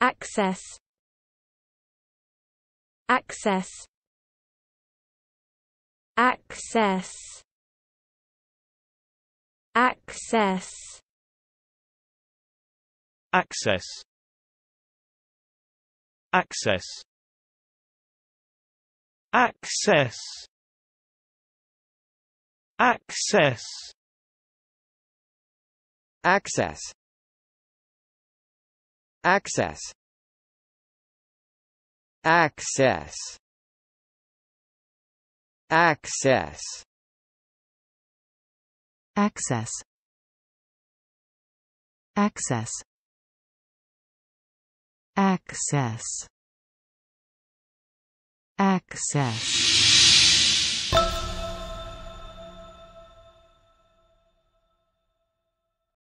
access access access access access access access access access Access Access Access Access Access Access Access